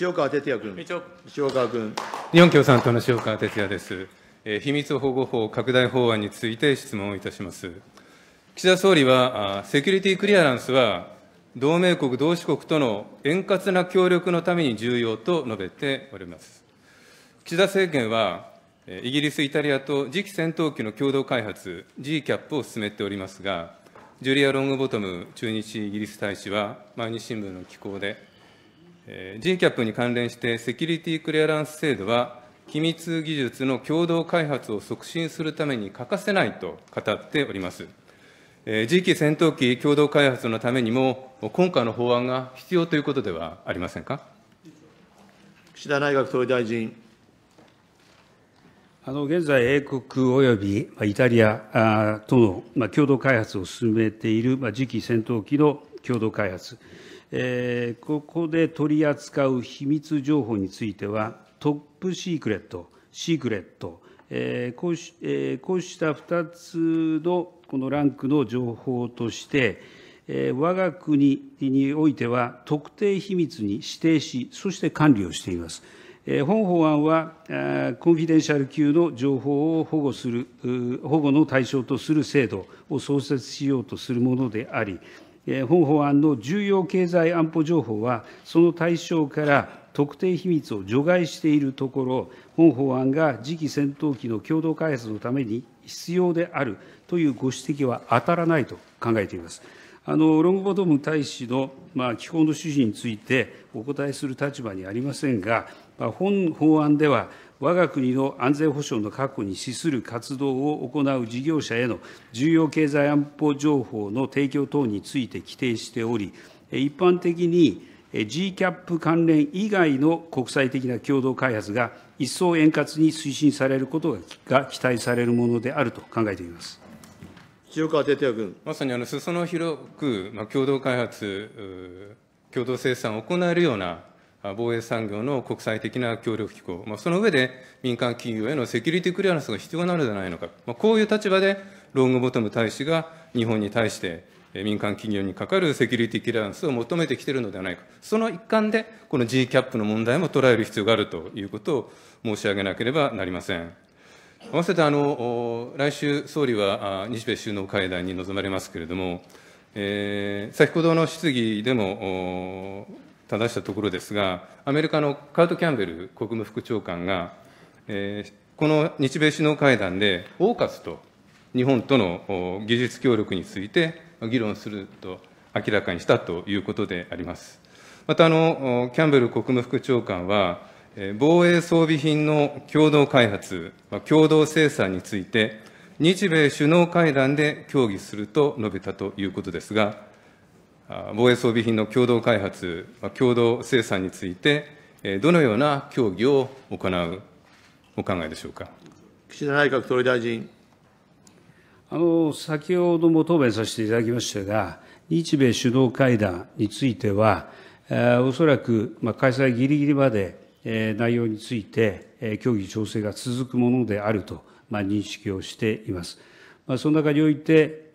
塩川哲也君。塩川君。日本共産党の塩川哲也です。えー、秘密保護法拡大法案について質問をいたします。岸田総理は、セキュリティクリアランスは、同盟国、同志国との円滑な協力のために重要と述べております。岸田政権は、イギリス、イタリアと次期戦闘機の共同開発、GCAP を進めておりますが、ジュリア・ロングボトム駐日イギリス大使は、毎日新聞の寄稿で、GCAP に関連してセキュリティクリアランス制度は機密技術の共同開発を促進するために欠かせないと語っております。次期戦闘機共同開発のためにも、今回の法案が必要ということではありませんか岸田内閣総理大臣。あの現在、英国およびイタリアとの共同開発を進めている次期戦闘機の共同開発。ここで取り扱う秘密情報については、トップシークレット、シークレット、こうした2つのこのランクの情報として、わが国においては特定秘密に指定し、そして管理をしています。本法案は、コンフィデンシャル級の情報を保護する、保護の対象とする制度を創設しようとするものであり、本法案の重要経済安保情報は、その対象から特定秘密を除外しているところ、本法案が次期戦闘機の共同開発のために必要であるというご指摘は当たらないと考えています。あのロングボトム大使の、まあ、基本の趣旨についてお答えする立場にありませんが、まあ、本法案では、わが国の安全保障の確保に資する活動を行う事業者への重要経済安保情報の提供等について規定しており、一般的に GCAP 関連以外の国際的な共同開発が一層円滑に推進されることが期待されるものであると考えています。塩川哲也君。まさにあの裾野広く、まあ、共同開発、共同生産を行えるような防衛産業の国際的な協力機構、まあ、その上で民間企業へのセキュリティクリアランスが必要なのではないのか、まあ、こういう立場でロングボトム大使が日本に対して民間企業にかかるセキュリティクリアランスを求めてきているのではないか、その一環で、この GCAP の問題も捉える必要があるということを申し上げなければなりません。合わせてあの来週、総理は日米首脳会談に臨まれますけれども、えー、先ほどの質疑でもたしたところですが、アメリカのカート・キャンベル国務副長官が、えー、この日米首脳会談で、オーカスと日本との技術協力について議論すると明らかにしたということであります。またあの、キャンベル国務副長官は、防衛装備品の共同開発、共同生産について、日米首脳会談で協議すると述べたということですが、防衛装備品の共同開発、共同生産について、どのような協議を行うお考えでしょうか岸田内閣総理大臣。あの先ほども答弁させていただきましたが、日米首脳会談については、おそらく開催ぎりぎりまで内容について協議調整が続くものであると認識をしています。その中において、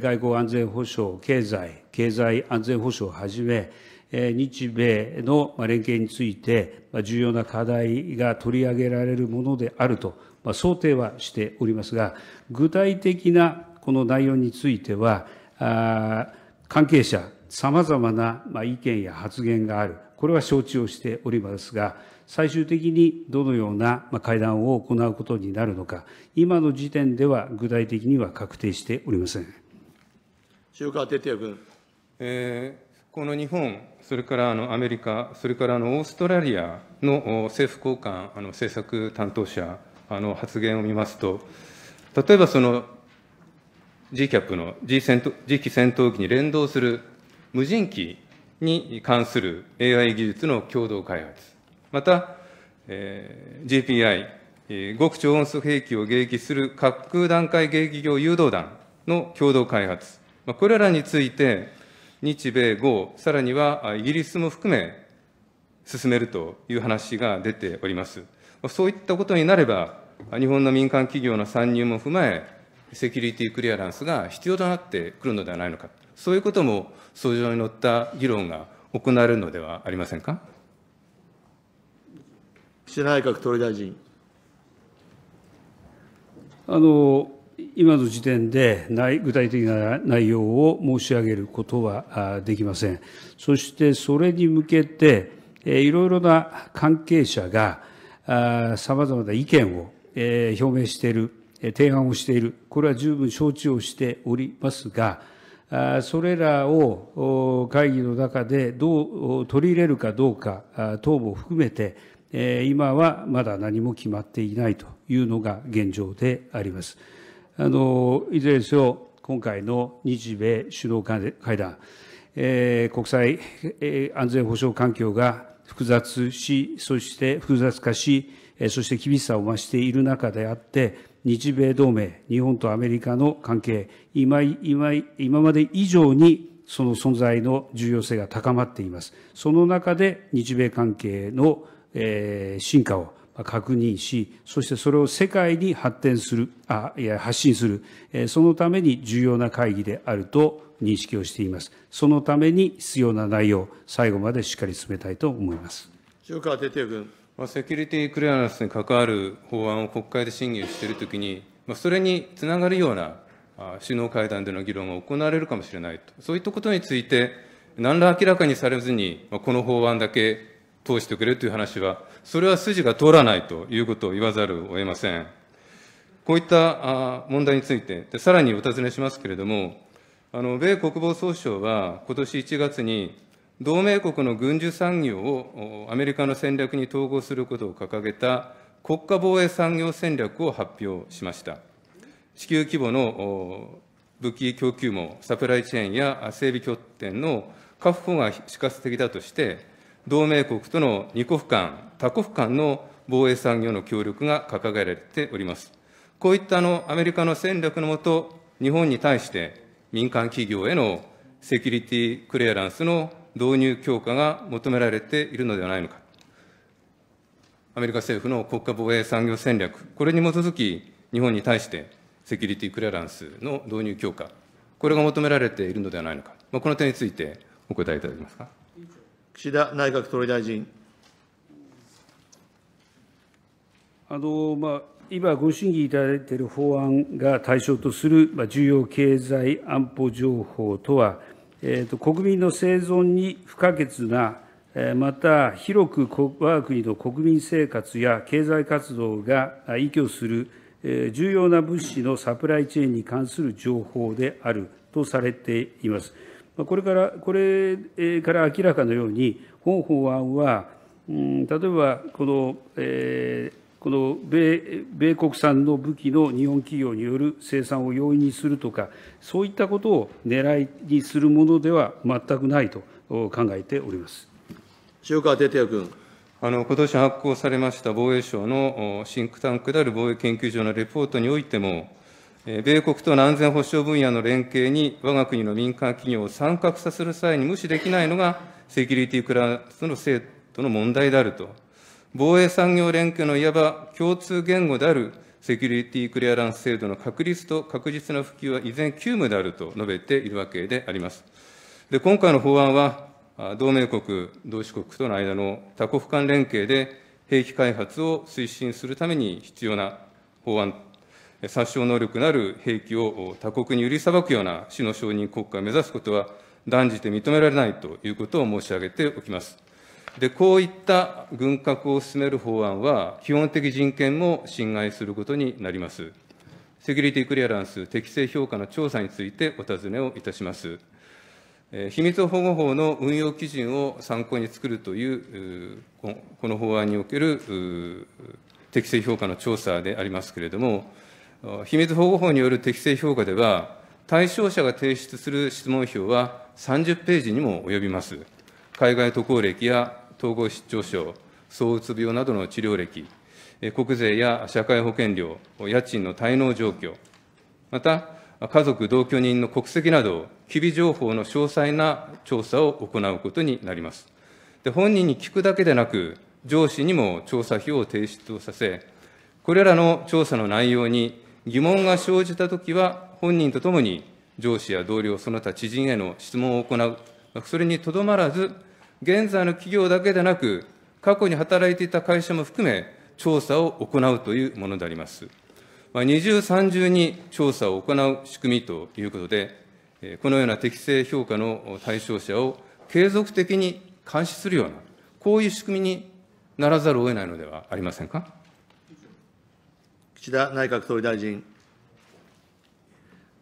外交安全保障、経済、経済安全保障をはじめ、日米の連携について、重要な課題が取り上げられるものであると想定はしておりますが、具体的なこの内容については、関係者、さまざまな意見や発言がある、これは承知をしておりますが、最終的にどのような会談を行うことになるのか、今の時点では具体的には確定しておりません。塩川哲也君。えー、この日本、それからあのアメリカ、それからあのオーストラリアの政府高官、あの政策担当者あの発言を見ますと、例えばその GCAP の G 戦闘次期戦闘機に連動する無人機に関する AI 技術の共同開発、また、えー、GPI、え極超音速兵器を迎撃する滑空段階迎撃用誘導弾の共同開発、まあ、これらについて、日米豪、さらにはイギリスも含め、進めるという話が出ております。そういったことになれば、日本の民間企業の参入も踏まえ、セキュリティクリアランスが必要となってくるのではないのか、そういうことも、訴状に乗った議論が行われるのではありませんか。岸田内閣総理大臣。あの今の時点で具体的な内容を申し上げることはできません。そしてそれに向けて、いろいろな関係者が、さまざまな意見を表明している、提案をしている、これは十分承知をしておりますが、それらを会議の中でどう取り入れるかどうか等も含めて、今はまだ何も決まっていないというのが現状であります。あのいずれにせよ、今回の日米首脳会談、えー、国際、えー、安全保障環境が複雑し、そして複雑化し、えー、そして厳しさを増している中であって、日米同盟、日本とアメリカの関係、今今今まで以上にその存在の重要性が高まっています。その中で日米関係の、えー、進化を確認し、そしてそれを世界に発展する、あいや発信する、そのために重要な会議であると認識をしています。そのために必要な内容、最後までしっかり進めたいと思います。塩川哲也君。セキュリティクリアランスに関わる法案を国会で審議しているときに、それにつながるような首脳会談での議論が行われるかもしれないと、そういったことについて、何ら明らかにされずに、この法案だけ通してくれという話は、それは筋が通らないということを言わざるを得ません。こういった問題について、さらにお尋ねしますけれども、あの米国防総省は、今年1月に、同盟国の軍需産業をアメリカの戦略に統合することを掲げた国家防衛産業戦略を発表しました。地球規模の武器供給網、サプライチェーンや整備拠点の確保が死活的だとして、同盟国との2国間、多国間の防衛産業の協力が掲げられております。こういったあのアメリカの戦略のもと、日本に対して民間企業へのセキュリティクリアランスの導入強化が求められているのではないのか。アメリカ政府の国家防衛産業戦略、これに基づき、日本に対してセキュリティクリアランスの導入強化、これが求められているのではないのか、まあ、この点についてお答えいただけますか。岸田内閣総理大臣。あのまあ、今、ご審議いただいている法案が対象とする、まあ、重要経済安保情報とは、えーと、国民の生存に不可欠な、えー、また広く我が国の国民生活や経済活動が依拠する、えー、重要な物資のサプライチェーンに関する情報であるとされています。これから、これから明らかのように、本法案は、うん、例えばこの、えこの米米国産の武器の日本企業による生産を容易にするとか、そういったことを狙いにするものでは全くないと考えております塩川哲也君。あの今年発行されました防衛省のシンクタンクである防衛研究所のレポートにおいても、米国との安全保障分野の連携に、我が国の民間企業を参画させる際に無視できないのが、セキュリティクラスの生徒の問題であると、防衛産業連携のいわば共通言語であるセキュリティクリアランス制度の確立と確実な普及は依然急務であると述べているわけであります。で今回の法案は、同盟国、同志国との間の多国間連携で兵器開発を推進するために必要な法案殺傷能力のある兵器を他国に売りさばくような死の承認国家を目指すことは、断じて認められないということを申し上げておきます。で、こういった軍拡を進める法案は、基本的人権も侵害することになります。セキュリティクリアランス適正評価の調査についてお尋ねをいたします。秘密保護法の運用基準を参考に作るという、この法案における適正評価の調査でありますけれども、秘密保護法による適正評価では、対象者が提出する質問票は30ページにも及びます。海外渡航歴や統合失調症、躁うつ病などの治療歴、国税や社会保険料、家賃の滞納状況、また、家族、同居人の国籍など、機微情報の詳細な調査を行うことになります。で本人に聞くだけでなく、上司にも調査費を提出をさせ、これらの調査の内容に疑問が生じたときは、本人とともに上司や同僚、その他知人への質問を行う、それにとどまらず、現在の企業だけでなく、過去に働いていた会社も含め、調査を行うというものであります。まあ、二重三重に調査を行う仕組みということで、このような適正評価の対象者を継続的に監視するような、こういう仕組みにならざるを得ないのではありませんか。田内閣総理大臣。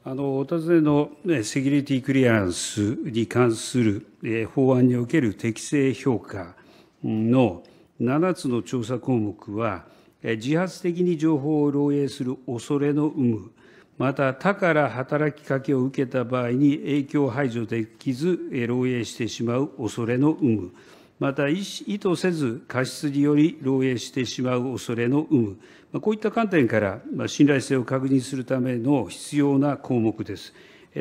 お尋ねのセキュリティクリアランスに関する法案における適正評価の7つの調査項目は、自発的に情報を漏えいする恐れの有無、また他から働きかけを受けた場合に影響排除できず、漏えいしてしまう恐れの有無、また意図せず過失により漏えいしてしまう恐れの有無、こういった観点から信頼性を確認するための必要な項目です。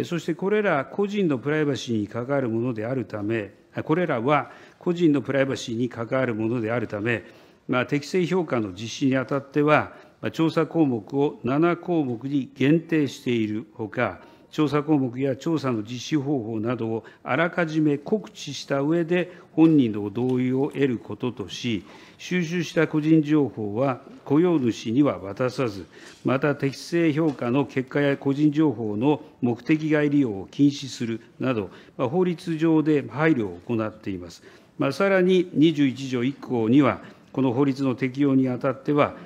そしてこれら個人のプライバシーに関わるものであるため、これらは個人のプライバシーに関わるものであるため、まあ、適正評価の実施にあたっては、調査項目を7項目に限定しているほか、調査項目や調査の実施方法などをあらかじめ告知した上で、本人の同意を得ることとし、収集した個人情報は雇用主には渡さず、また適正評価の結果や個人情報の目的外利用を禁止するなど、法律上で配慮を行っています。まあ、さらに21条1項には、この法律の適用にあたっては、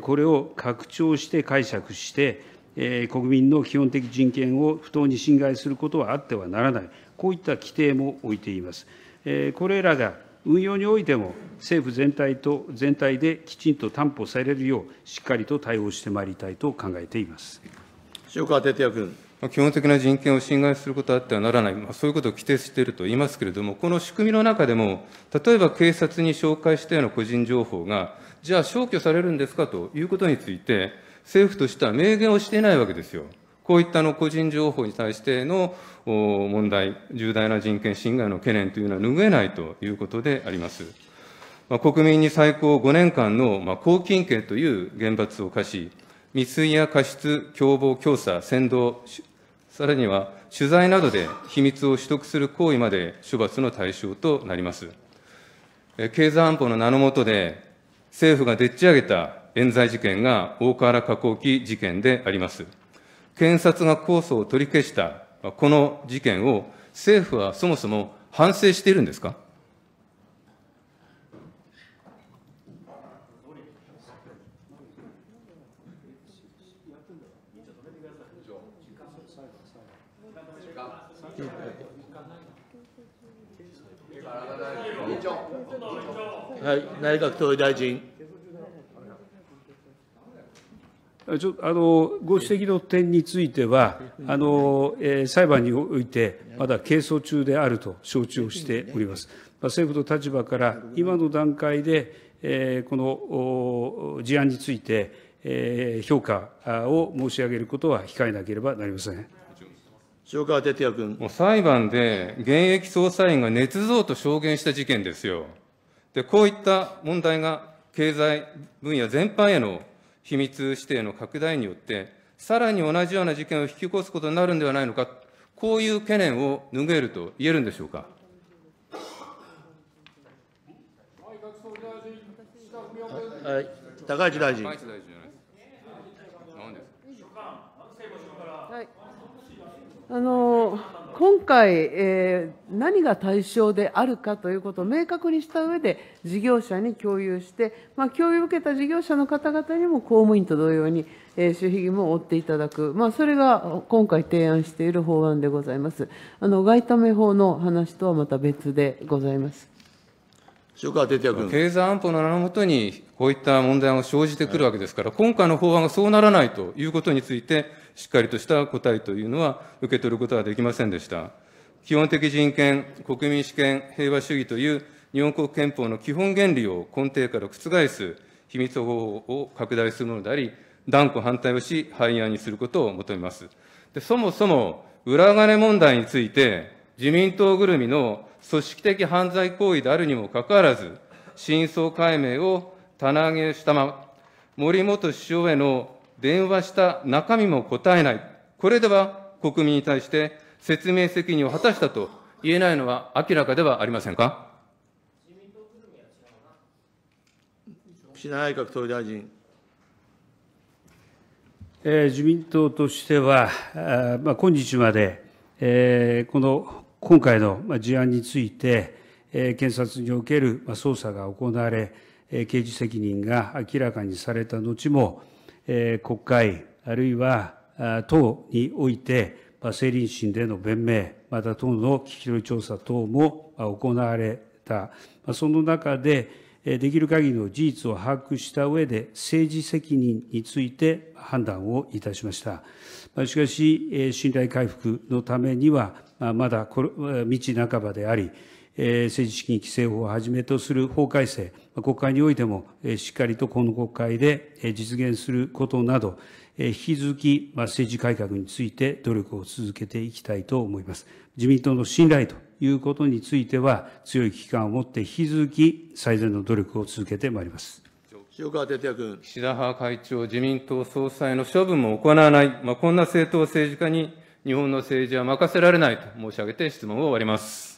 これを拡張して解釈して、国民の基本的人権を不当に侵害することはあってはならない、こういった規定も置いています。これらが運用においても、政府全体と全体できちんと担保されるよう、しっかりと対応してまいりたいと考えています塩川哲也君。基本的な人権を侵害することはあってはならない、まあ、そういうことを規定していると言いますけれども、この仕組みの中でも、例えば警察に紹介したような個人情報が、じゃあ消去されるんですかということについて、政府としては明言をしていないわけですよ。こういったの個人情報に対しての問題、重大な人権侵害の懸念というのは拭えないということであります。ま国民に最高5年間の、ま拘禁刑という厳罰を課し、未遂や過失、共謀、教唆、扇動、さらには取材などで秘密を取得する行為まで処罰の対象となります。経済安保の名の下で、政府がでっち上げた冤罪事件が大河原河工機事件であります。検察が控訴を取り消したこの事件を政府はそもそも反省しているんですかはい、内閣総理大臣。ちょあのご指摘の点については、あのえー、裁判において、まだ係争中であると承知をしております。まあ、政府の立場から、今の段階で、えー、この事案について、えー、評価を申し上げることは控えなければなりません。塩川哲也君。もう裁判で、現役捜査員が捏造と証言した事件ですよ。で、こういった問題が経済分野全般への秘密指定の拡大によって、さらに同じような事件を引き起こすことになるんではないのか、こういう懸念を拭えると言えるんでしょうか。総理大臣。高市大臣あの今回、えー、何が対象であるかということを明確にした上で、事業者に共有して、まあ、共有を受けた事業者の方々にも公務員と同様に、えー、守秘義務を負っていただく、まあ、それが今回提案している法案でございます。あの外為法の話とはまた別でございます。塩川哲也君。経済安保の名のもとに、こういった問題が生じてくるわけですから、今回の法案がそうならないということについて、しっかりとした答えというのは受け取ることはできませんでした。基本的人権、国民主権、平和主義という日本国憲法の基本原理を根底から覆す秘密保護法を拡大するものであり、断固反対をし、廃案にすることを求めます。でそもそも裏金問題について、自民党ぐるみの組織的犯罪行為であるにもかかわらず、真相解明を棚上げしたまま、森元首相への電話した中身も答えない、これでは国民に対して説明責任を果たしたと言えないのは明らかではありませんか。岸田内閣総理大臣。えー、自民党としては、あまあ、今日まで、えー、この今回の事案について、えー、検察における捜査が行われ、えー、刑事責任が明らかにされた後も、国会、あるいは党において、政倫審での弁明、また党の聞き取り調査等も行われた。その中で、できる限りの事実を把握した上で、政治責任について判断をいたしました。しかし、信頼回復のためには、まだ道半ばであり、政治資金規正法をはじめとする法改正、国会においてもしっかりとこの国会で実現することなど、引き続き政治改革について努力を続けていきたいと思います。自民党の信頼ということについては、強い危機感を持って引き続き最善の努力を続けてまいります。塩川哲也君。岸田派会長、自民党総裁の処分も行わない、まあ、こんな政党政治家に日本の政治は任せられないと申し上げて質問を終わります。